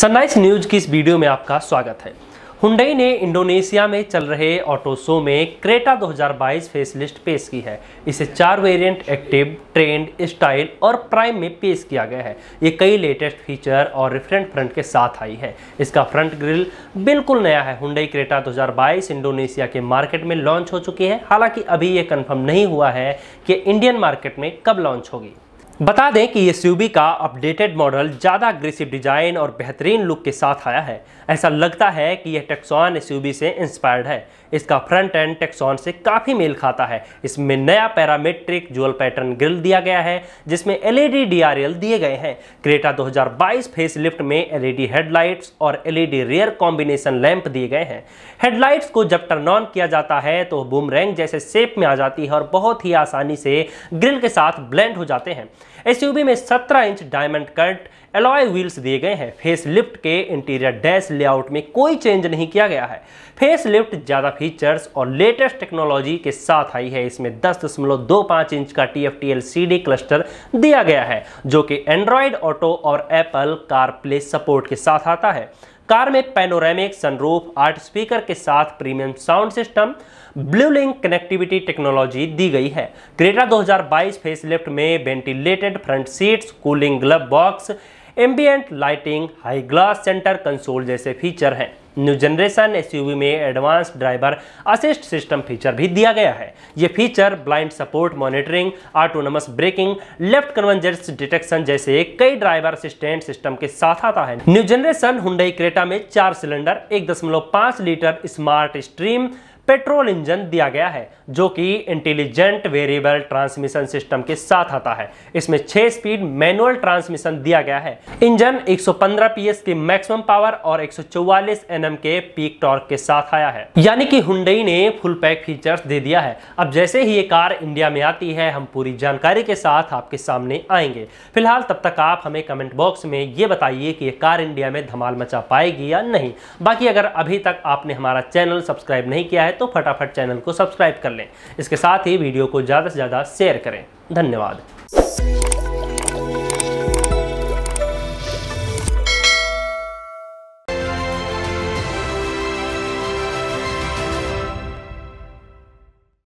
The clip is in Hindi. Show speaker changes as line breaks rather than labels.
सनराइज न्यूज की इस वीडियो में आपका स्वागत है हुंडई ने इंडोनेशिया में चल रहे ऑटो शो में क्रेटा 2022 फेस लिस्ट पेश की है इसे चार वेरिएंट एक्टिव ट्रेंड स्टाइल और प्राइम में पेश किया गया है ये कई लेटेस्ट फीचर और रिफरेंट फ्रंट के साथ आई है इसका फ्रंट ग्रिल बिल्कुल नया है हुंडई क्रेटा 2022 इंडोनेशिया के मार्केट में लॉन्च हो चुकी है हालांकि अभी ये कन्फर्म नहीं हुआ है कि इंडियन मार्केट में कब लॉन्च होगी बता दें कि ये का अपडेटेड मॉडल ज़्यादा अग्रेसिव डिज़ाइन और बेहतरीन लुक के साथ आया है ऐसा लगता है कि यह टेक्सॉन एस से इंस्पायर्ड है इसका फ्रंट एंड टेक्सॉन से काफ़ी मेल खाता है इसमें नया पैरामेट्रिक जुअल पैटर्न ग्रिल दिया गया है जिसमें एलईडी डीआरएल e दिए गए हैं क्रेटा 2022 फेस लिफ्ट में एलईडी हेडलाइट्स e और एलईडी रियर कॉम्बिनेशन लैंप दिए गए हैं हेडलाइट्स को जब टर्न ऑन किया जाता है तो बूम जैसे शेप में आ जाती है और बहुत ही आसानी से ग्रिल के साथ ब्लेंड हो जाते हैं एसयूवी में 17 inch diamond cut alloy wheels दिए गए हैं फेस लिफ्ट के इंटीरियर डैश लेआउट में कोई चेंज नहीं किया गया है फेस लिफ्ट ज़्यादा फीचर्स और लेटेस्ट टेक्नोलॉजी के साथ आई है इसमें 10.25 इंच का T F T L C D cluster दिया गया है जो कि एंड्रॉयड ऑटो और एप्पल कारप्ले सपोर्ट के साथ आता है कार में पैनोरेमिक सनरूफ आर्ट स्पीकर के साथ premium sound system blue link connectivity technology दी गई है क्रेटा 2022 फेसलिफ्ट में ventilated front seats cooling glove box ambient lighting high gloss centre console जैसे फीचर हैं न्यू जनरेशन एसयूवी में advance driver assist system feature भी दिया गया है ये feature blind support monitoring autonomous braking left convergence detection जैसे कई ड्राइवर असिस्टेंट सिस्टम के साथ आता है न्यू जनरेशन हुडई क्रेटा में चार cylinder 1.5 litre smart stream petrol engine दिया गया है जो कि इंटेलिजेंट वेरिएबल ट्रांसमिशन सिस्टम के साथ आता है इसमें 6 स्पीड मैनुअल ट्रांसमिशन दिया गया है इंजन 115 पीएस की मैक्सिमम पावर और 144 एनएम के पीक टॉर्क के साथ आया है यानी कि हुंडई ने फुल पैक फीचर्स दे दिया है अब जैसे ही ये कार इंडिया में आती है हम पूरी जानकारी के साथ आपके सामने आएंगे फिलहाल तब तक आप हमें कमेंट बॉक्स में ये बताइए कि ये कार इंडिया में धमाल मचा पाएगी या नहीं बाकी अगर अभी तक आपने हमारा चैनल सब्सक्राइब नहीं किया है तो फटाफट चैनल को सब्सक्राइब कर लें इसके साथ ही वीडियो को ज़्यादा से ज़्यादा शेयर करें धन्यवाद